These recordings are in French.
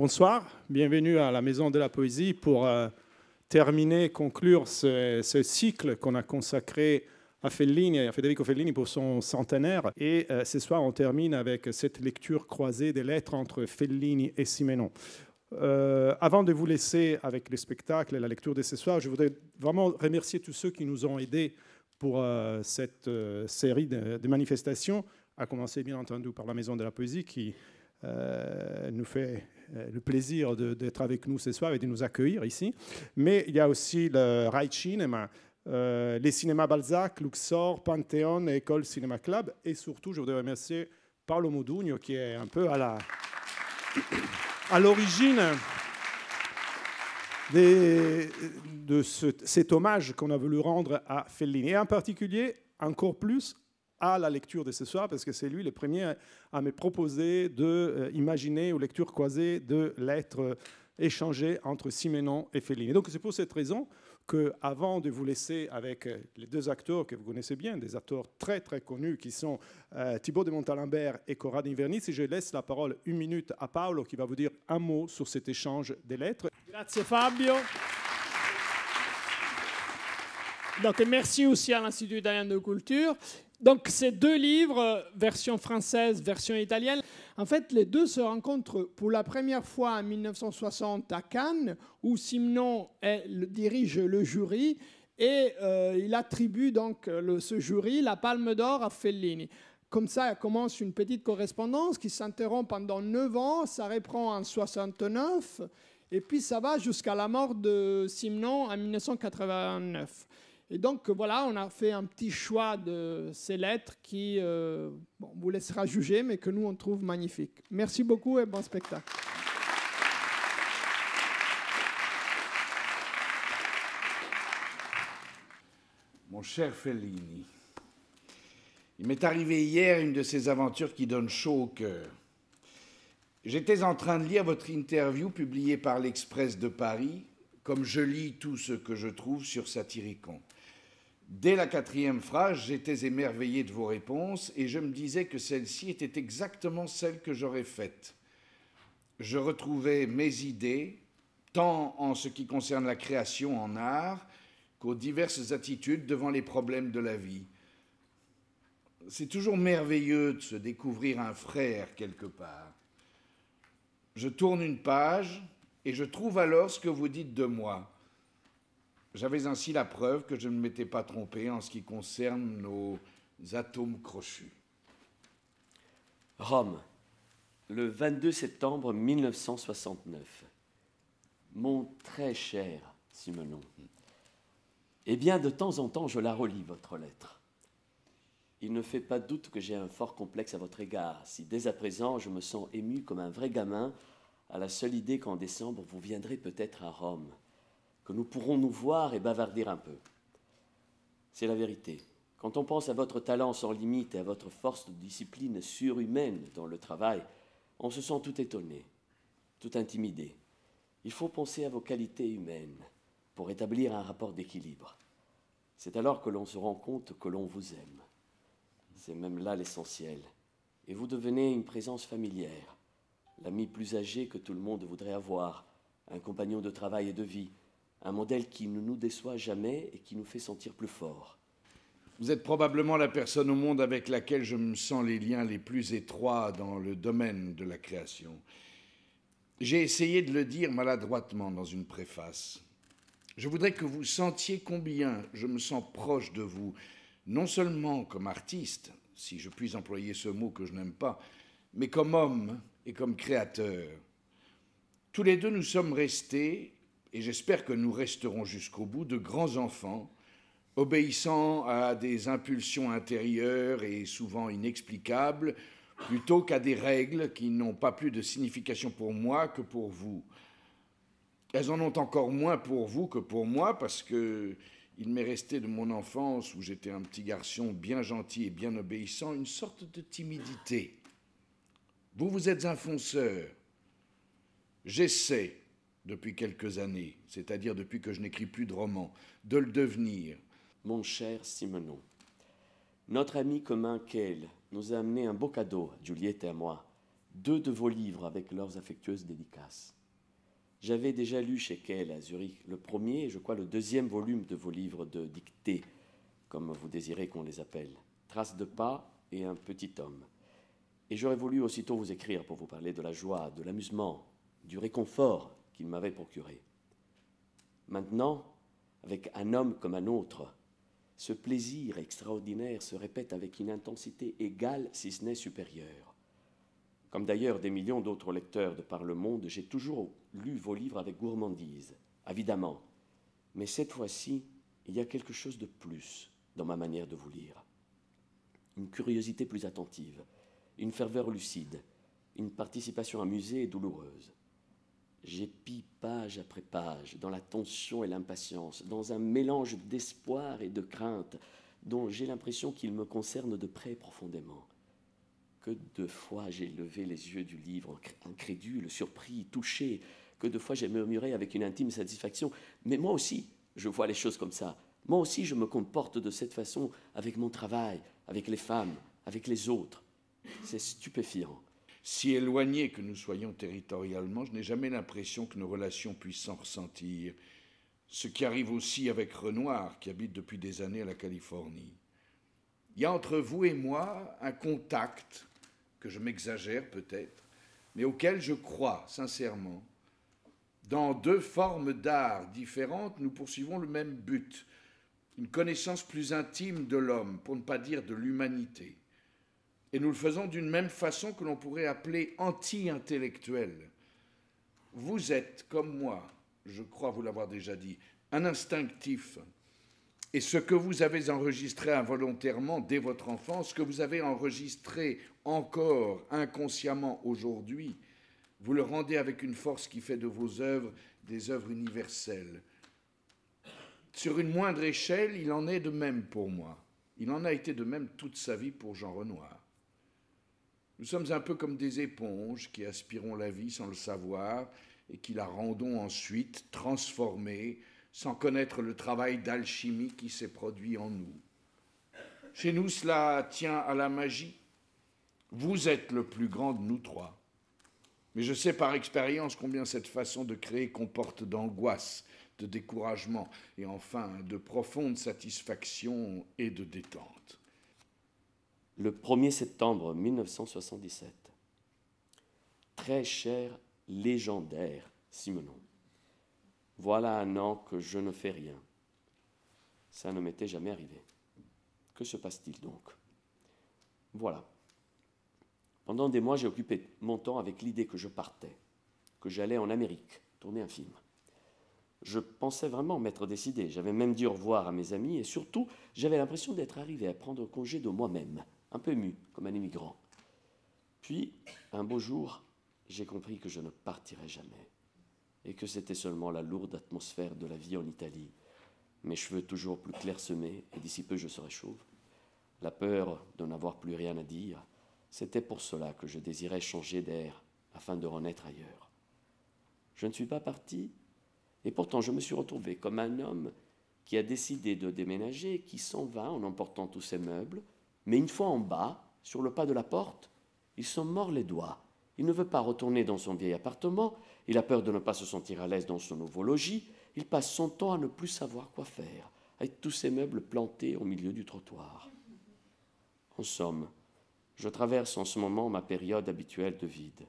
bonsoir, bienvenue à la Maison de la Poésie pour euh, terminer, conclure ce, cycle qu'on a consacré à Fellini, à Federico Fellini pour son centenaire. Et euh, ce soir, on termine avec cette lecture croisée des lettres entre Fellini et Simenon. Euh, avant de vous laisser avec le spectacle et la lecture de ce soir, je voudrais vraiment remercier tous ceux qui nous ont aidés pour cette série de, de, manifestations, à commencer bien entendu par la Maison de la Poésie qui euh, nous fait euh, le plaisir d'être avec nous ce soir et de nous accueillir ici. Mais il y a aussi le Rai Cinema, euh, les cinémas Balzac, Luxor, Panthéon École Cinéma Club. Et surtout, je voudrais remercier Paolo Modugno qui est un peu à la à l'origine de cet hommage qu'on a voulu rendre à Fellini. Et en particulier, encore plus à la lecture de ce soir, parce que c'est lui le premier à me proposer d'imaginer euh, ou lecture croisée de lettres euh, échangées entre Siménon et Féline. Et donc c'est pour cette raison que, avant de vous laisser avec euh, les deux acteurs que vous connaissez bien, des acteurs très très connus qui sont Thibaut de Montalembert et Cora Vernis, je laisse la parole une minute à Paolo qui va vous dire un mot sur cet échange des lettres. Merci Fabio. Donc, merci aussi à l'Institut d'Ariane de culture. Donc ces deux livres, version française, version italienne, en fait les deux se rencontrent pour la première fois en 1960 à Cannes, où Simon dirige le jury et euh, il attribue donc euh, ce jury la Palme d'Or à Fellini. Comme ça, commence une petite correspondance qui s'interrompt pendant 9 ans, ça reprend en 69, et puis ça va jusqu'à la mort de Simon en 1989. Et donc voilà, on a fait un petit choix de ces lettres qui euh, vous laissera juger, mais que nous on trouve magnifique. Merci beaucoup et bon spectacle. Mon cher Fellini, il m'est arrivé hier une de ces aventures qui donnent chaud au cœur. J'étais en train de lire votre interview publiée par l'Express de Paris, comme je lis tout ce que je trouve sur Satiricon. Dès la quatrième phrase, j'étais émerveillé de vos réponses et je me disais que celle-ci était exactement celle que j'aurais faite. Je retrouvais mes idées, tant en ce qui concerne la création en art qu'aux diverses attitudes devant les problèmes de la vie. C'est toujours merveilleux de se découvrir un frère quelque part. Je tourne une page et je trouve alors ce que vous dites de moi. J'avais ainsi la preuve que je ne m'étais pas trompé en ce qui concerne nos atomes crochus. Rome, le 22 septembre 1969. Mon très cher Simenon, eh bien de temps en temps je la relis, votre lettre. Il ne fait pas doute que j'ai un fort complexe à votre égard, si dès à présent je me sens ému comme un vrai gamin à la seule idée qu'en décembre vous viendrez peut-être à Rome que nous pourrons nous voir et bavarder un peu. C'est la vérité. Quand on pense à votre talent sans limite et à votre force de discipline surhumaine dans le travail, on se sent tout étonné, tout intimidé. Il faut penser à vos qualités humaines pour établir un rapport d'équilibre. C'est alors que l'on se rend compte que l'on vous aime. C'est même là l'essentiel. Et vous devenez une présence familière, l'ami plus âgé que tout le monde voudrait avoir, un compagnon de travail et de vie, un modèle qui ne nous déçoit jamais et qui nous fait sentir plus forts. Vous êtes probablement la personne au monde avec laquelle je me sens les liens les plus étroits dans le domaine de la création. J'ai essayé de le dire maladroitement dans une préface. Je voudrais que vous sentiez combien je me sens proche de vous, non seulement comme artiste, si je puis employer ce mot que je n'aime pas, mais comme homme et comme créateur. Tous les deux, nous sommes restés, et j'espère que nous resterons jusqu'au bout, de grands enfants, obéissant à des impulsions intérieures et souvent inexplicables, plutôt qu'à des règles qui n'ont pas plus de signification pour moi que pour vous. Elles en ont encore moins pour vous que pour moi, parce que il m'est resté de mon enfance, où j'étais un petit garçon bien gentil et bien obéissant, une sorte de timidité. Vous, vous êtes un fonceur. J'essaie, depuis quelques années, c'est-à-dire depuis que je n'écris plus de romans, de le devenir. Mon cher Simonon, notre ami commun Kell nous a amené un beau cadeau, Juliette et à moi, deux de vos livres avec leurs affectueuses dédicaces. J'avais déjà lu chez Kell à Zurich le premier et je crois le deuxième volume de vos livres de dictée, comme vous désirez qu'on les appelle, Traces de pas et un petit homme. Et j'aurais voulu aussitôt vous écrire pour vous parler de la joie, de l'amusement, du réconfort qu'il m'avait procuré. Maintenant, avec un homme comme un autre, ce plaisir extraordinaire se répète avec une intensité égale, si ce n'est supérieure. Comme d'ailleurs des millions d'autres lecteurs de par le monde, j'ai toujours lu vos livres avec gourmandise, évidemment. Mais cette fois-ci, il y a quelque chose de plus dans ma manière de vous lire. Une curiosité plus attentive, une ferveur lucide, une participation amusée et douloureuse. J'épie page après page, dans la tension et l'impatience, dans un mélange d'espoir et de crainte, dont j'ai l'impression qu'il me concerne de près profondément. Que de fois j'ai levé les yeux du livre, incrédule, surpris, touché, que de fois j'ai murmuré avec une intime satisfaction, mais moi aussi, je vois les choses comme ça. Moi aussi, je me comporte de cette façon avec mon travail, avec les femmes, avec les autres. C'est stupéfiant. Si éloignés que nous soyons territorialement, je n'ai jamais l'impression que nos relations puissent s'en ressentir, ce qui arrive aussi avec Renoir, qui habite depuis des années à la Californie. Il y a entre vous et moi un contact, que je m'exagère peut-être, mais auquel je crois sincèrement. Dans deux formes d'art différentes, nous poursuivons le même but, une connaissance plus intime de l'homme, pour ne pas dire de l'humanité. Et nous le faisons d'une même façon que l'on pourrait appeler anti intellectuel Vous êtes, comme moi, je crois vous l'avoir déjà dit, un instinctif. Et ce que vous avez enregistré involontairement dès votre enfance, ce que vous avez enregistré encore inconsciemment aujourd'hui, vous le rendez avec une force qui fait de vos œuvres des œuvres universelles. Sur une moindre échelle, il en est de même pour moi. Il en a été de même toute sa vie pour Jean Renoir. Nous sommes un peu comme des éponges qui aspirons la vie sans le savoir et qui la rendons ensuite transformée sans connaître le travail d'alchimie qui s'est produit en nous. Chez nous, cela tient à la magie. Vous êtes le plus grand de nous trois. Mais je sais par expérience combien cette façon de créer comporte d'angoisse, de découragement et enfin de profonde satisfaction et de détente le 1er septembre 1977. Très cher légendaire Simonon, voilà un an que je ne fais rien. Ça ne m'était jamais arrivé. Que se passe-t-il donc Voilà. Pendant des mois, j'ai occupé mon temps avec l'idée que je partais, que j'allais en Amérique tourner un film. Je pensais vraiment m'être décidé, j'avais même dit au revoir à mes amis et surtout, j'avais l'impression d'être arrivé à prendre congé de moi-même un peu ému, comme un immigrant. Puis, un beau jour, j'ai compris que je ne partirais jamais, et que c'était seulement la lourde atmosphère de la vie en Italie, mes cheveux toujours plus clairsemés, et d'ici peu je serai chauve, la peur de n'avoir plus rien à dire, c'était pour cela que je désirais changer d'air, afin de renaître ailleurs. Je ne suis pas parti, et pourtant je me suis retrouvé comme un homme qui a décidé de déménager, qui s'en va en emportant tous ses meubles, mais une fois en bas, sur le pas de la porte, il s'en mord les doigts. Il ne veut pas retourner dans son vieil appartement, il a peur de ne pas se sentir à l'aise dans son nouveau logis, il passe son temps à ne plus savoir quoi faire, avec tous ses meubles plantés au milieu du trottoir. En somme, je traverse en ce moment ma période habituelle de vide,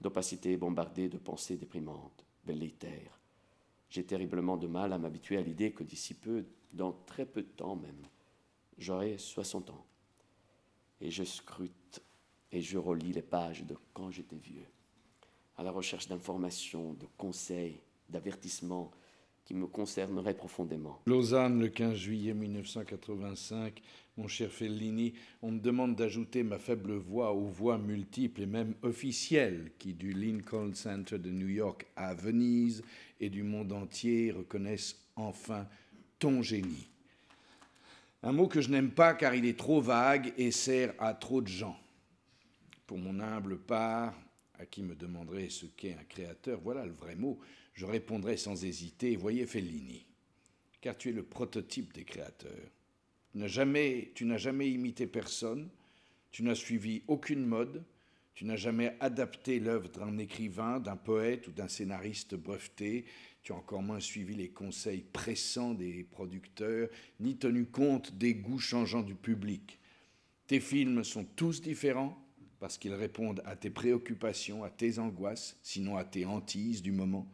d'opacité bombardée de pensées déprimantes, bellétaires. J'ai terriblement de mal à m'habituer à l'idée que d'ici peu, dans très peu de temps même, j'aurai 60 ans et je scrute et je relis les pages de quand j'étais vieux, à la recherche d'informations, de conseils, d'avertissements qui me concerneraient profondément. Lausanne, le 15 juillet 1985, mon cher Fellini, on me demande d'ajouter ma faible voix aux voix multiples et même officielles qui, du Lincoln Center de New York à Venise et du monde entier, reconnaissent enfin ton génie. Un mot que je n'aime pas car il est trop vague et sert à trop de gens. Pour mon humble part, à qui me demanderait ce qu'est un créateur, voilà le vrai mot, je répondrai sans hésiter, voyez Fellini, car tu es le prototype des créateurs. Tu n'as jamais, tu jamais imité personne, tu n'as suivi aucune mode, tu n'as jamais adapté l'œuvre d'un écrivain, d'un poète ou d'un scénariste breveté. Tu as encore moins suivi les conseils pressants des producteurs, ni tenu compte des goûts changeants du public. Tes films sont tous différents parce qu'ils répondent à tes préoccupations, à tes angoisses, sinon à tes hantises du moment.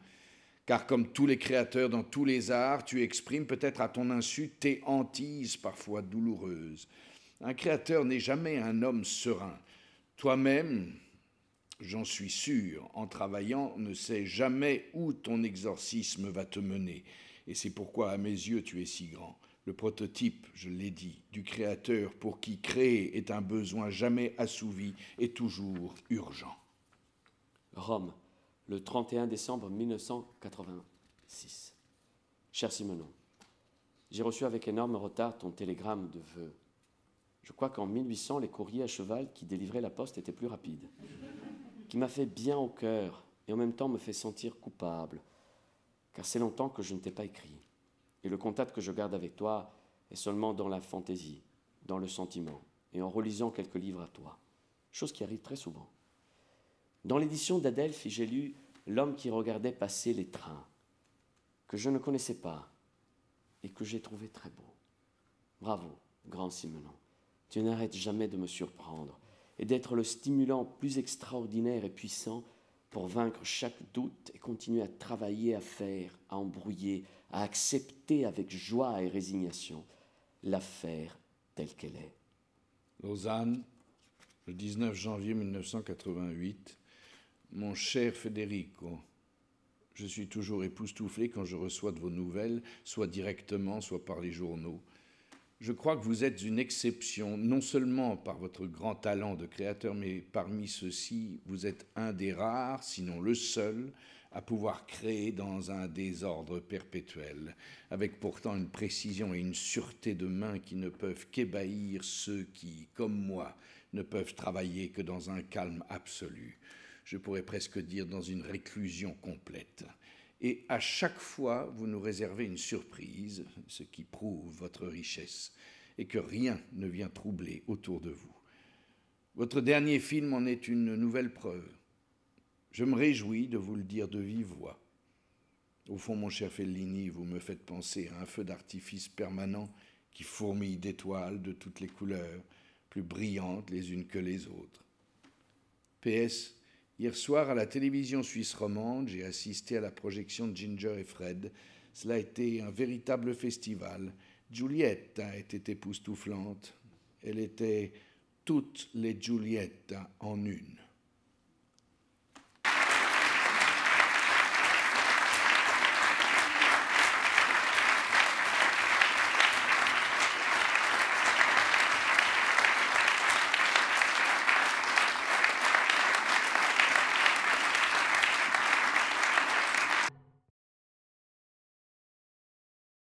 Car comme tous les créateurs dans tous les arts, tu exprimes peut-être à ton insu tes hantises parfois douloureuses. Un créateur n'est jamais un homme serein. Toi-même, j'en suis sûr, en travaillant, ne sais jamais où ton exorcisme va te mener. Et c'est pourquoi, à mes yeux, tu es si grand. Le prototype, je l'ai dit, du Créateur pour qui créer est un besoin jamais assouvi et toujours urgent. Rome, le 31 décembre 1986. Cher Simonon, j'ai reçu avec énorme retard ton télégramme de vœux. Je crois qu'en 1800, les courriers à cheval qui délivraient la poste étaient plus rapides. Qui m'a fait bien au cœur et en même temps me fait sentir coupable, car c'est longtemps que je ne t'ai pas écrit. Et le contact que je garde avec toi est seulement dans la fantaisie, dans le sentiment, et en relisant quelques livres à toi, chose qui arrive très souvent. Dans l'édition d'Adelphi, j'ai lu L'homme qui regardait passer les trains, que je ne connaissais pas et que j'ai trouvé très beau. Bravo, grand Simenon. Tu n'arrêtes jamais de me surprendre et d'être le stimulant plus extraordinaire et puissant pour vaincre chaque doute et continuer à travailler, à faire, à embrouiller, à accepter avec joie et résignation l'affaire telle qu'elle est. Lausanne, le 19 janvier 1988, mon cher Federico, je suis toujours époustouflé quand je reçois de vos nouvelles, soit directement, soit par les journaux je crois que vous êtes une exception, non seulement par votre grand talent de créateur, mais parmi ceux-ci, vous êtes un des rares, sinon le seul, à pouvoir créer dans un désordre perpétuel, avec pourtant une précision et une sûreté de main qui ne peuvent qu'ébahir ceux qui, comme moi, ne peuvent travailler que dans un calme absolu. Je pourrais presque dire dans une réclusion complète et à chaque fois vous nous réservez une surprise, ce qui prouve votre richesse, et que rien ne vient troubler autour de vous. Votre dernier film en est une nouvelle preuve. Je me réjouis de vous le dire de vive voix. Au fond, mon cher Fellini, vous me faites penser à un feu d'artifice permanent qui fourmille d'étoiles de toutes les couleurs, plus brillantes les unes que les autres. PS, Hier soir, à la télévision suisse romande, j'ai assisté à la projection de Ginger et Fred. Cela a été un véritable festival. Giulietta était époustouflante. Elle était toutes les Giulietta en une.